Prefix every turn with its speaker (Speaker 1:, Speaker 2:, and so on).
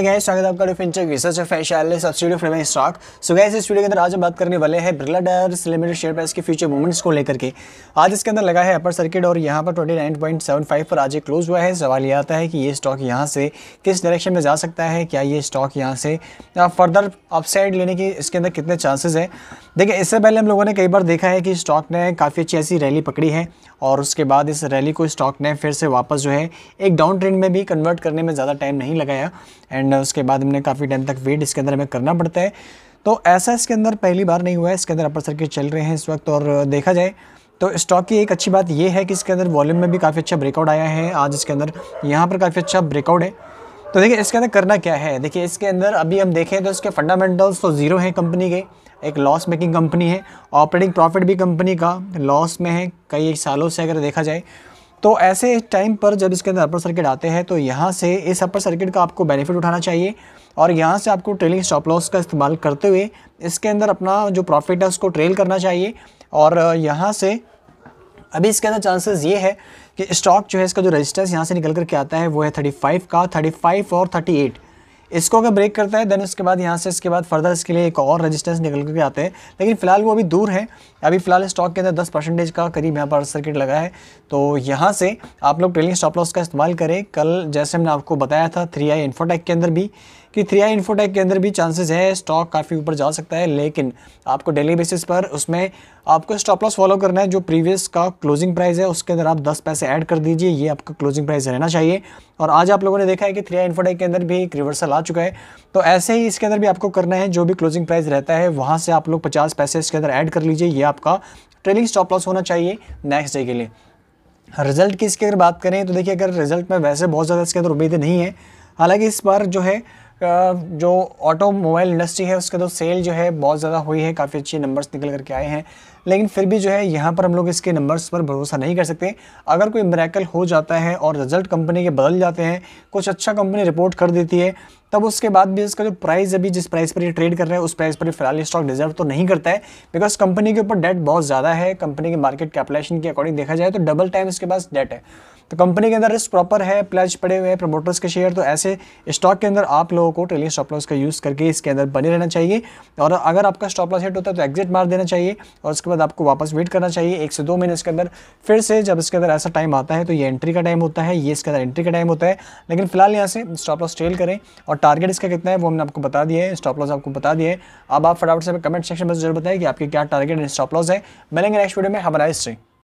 Speaker 1: है गैस स्वागत है आपका डिफिनचर रिसर्च फैशालिस्ट सब्सिडी फ्रेम स्टॉक सो गैस इस वीडियो के अंदर आज हम बात करने वाले हैं Birla dyers limited share price के फ्यूचर मूवमेंट्स को लेकर के आज इसके अंदर लगा है अपर सर्किट और यहाँ पर 29.75 पर आज ये क्लोज हुआ है सवाल ये आता है कि ये स्टॉक यहाँ से किस डायरेक्शन में जा सकता है क्या ये स्टॉक यहाँ से फर्दर अपसाइड लेने की इसके अंदर कितने चांसेज है देखिए इससे पहले हम लोगों ने कई बार देखा है कि स्टॉक ने काफ़ी अच्छी ऐसी रैली पकड़ी है और उसके बाद इस रैली को स्टॉक ने फिर से वापस जो है एक डाउन ट्रेंड में भी कन्वर्ट करने में ज़्यादा टाइम नहीं लगाया एंड एंड उसके बाद हमने काफ़ी टाइम तक वेट इसके अंदर हमें करना पड़ता है तो ऐसा इसके अंदर पहली बार नहीं हुआ है इसके अंदर अपर सर्किट चल रहे हैं इस वक्त और देखा जाए तो स्टॉक की एक अच्छी बात यह है कि इसके अंदर वॉल्यूम में भी काफ़ी अच्छा ब्रेकआउट आया है आज इसके अंदर यहाँ पर काफ़ी अच्छा ब्रेकआउट है तो देखिए इसके अंदर करना क्या है देखिए इसके अंदर अभी हम देखें तो इसके फंडामेंटल्स तो ज़ीरो हैं कंपनी के एक लॉस मेकिंग कंपनी है ऑपरेटिंग प्रॉफिट भी कंपनी का लॉस में है कई सालों से अगर देखा जाए तो ऐसे टाइम पर जब इसके अंदर अपर सर्किट आते हैं तो यहाँ से इस अपर सर्किट का आपको बेनिफिट उठाना चाहिए और यहाँ से आपको ट्रेलिंग स्टॉप लॉस का इस्तेमाल करते हुए इसके अंदर अपना जो प्रॉफिट है उसको ट्रेल करना चाहिए और यहाँ से अभी इसके अंदर चांसेस ये है कि स्टॉक जो है इसका जो रजिस्टेंस यहाँ से निकल करके आता है वो है थर्टी फाइव का थर्टी और थर्टी एट इसको अगर ब्रेक करता है देन उसके बाद यहाँ से इसके बाद फर्दर इसके लिए एक और रेजिस्टेंस निकल करके आते हैं लेकिन फिलहाल वो अभी दूर है अभी फिलहाल स्टॉक के अंदर दस परसेंटेज का करीब यहाँ पर सर्किट लगा है तो यहाँ से आप लोग ट्रेलिंग स्टॉप लॉस का इस्तेमाल करें कल जैसे हमने आपको बताया था थ्री आई इन्फोटेक के अंदर भी कि थ्री आई इन्फोटेक के अंदर भी चांसेस है स्टॉक काफ़ी ऊपर जा सकता है लेकिन आपको डेली बेसिस पर उसमें आपको स्टॉप लॉस फॉलो करना है जो प्रीवियस का क्लोजिंग प्राइस है उसके अंदर आप 10 पैसे ऐड कर दीजिए ये आपका क्लोजिंग प्राइस रहना चाहिए और आज आप लोगों ने देखा है कि थ्री आई इन्फोटेक के अंदर भी एक रिवर्सल आ चुका है तो ऐसे ही इसके अंदर भी आपको करना है जो भी क्लोजिंग प्राइस रहता है वहाँ से आप लोग पचास पैसे इसके अंदर ऐड कर लीजिए ये आपका ट्रेलिंग स्टॉप लॉस होना चाहिए नेक्स्ट डे के लिए रिजल्ट की इसकी अगर बात करें तो देखिए अगर रिजल्ट में वैसे बहुत ज़्यादा इसके अंदर उम्मीद नहीं है हालांकि इस बार जो है जो ऑटोमोबाइल इंडस्ट्री है उसके तो सेल जो है बहुत ज़्यादा हुई है काफ़ी अच्छे नंबर्स निकल करके आए हैं लेकिन फिर भी जो है यहाँ पर हम लोग इसके नंबर्स पर भरोसा नहीं कर सकते अगर कोई मरैकल हो जाता है और रिजल्ट कंपनी के बदल जाते हैं कुछ अच्छा कंपनी रिपोर्ट कर देती है तब उसके बाद भी इसका जो प्राइस अभी जिस प्राइस पर ये ट्रेड कर रहे हैं उस प्राइस पर फिलहाल स्टॉक डिजर्व तो नहीं करता है बिकॉज कंपनी के ऊपर डेट बहुत ज़्यादा है कंपनी के मार्केट कैपलेशन के अकॉर्डिंग देखा जाए तो डबल टाइम इसके पास डेट है तो कंपनी के अंदर रिस्क प्रॉपर है प्लेज पड़े हुए हैं प्रमोटर्स के शेयर तो ऐसे स्टॉक के अंदर आप लोगों को ट्रेलिंग स्टॉप लॉस का यूज़ करके इसके अंदर बने रहना चाहिए और अगर आपका स्टॉप लॉस हिट होता है तो एग्जिट मार देना चाहिए और उसके बाद आपको वापस वेट करना चाहिए एक से दो महीने इसके अंदर फिर से जब इसके अंदर ऐसा टाइम आता है तो ये एंट्री का टाइम होता है ये इसके अंदर एंट्री का टाइम होता है लेकिन फिलहाल यहाँ से स्टॉप लॉस ट्रेल करें और टारगेट इसका कितना है वो हमने आपको बता दिया है स्टॉप लॉस आपको बता दिया है अब आप फटाफट से कमेंट सेक्शन में जरूर बताएं कि आपके क्या टारगेट स्टॉप लॉस है मिलेंगे नेक्स्ट वीडियो में हमारा इससे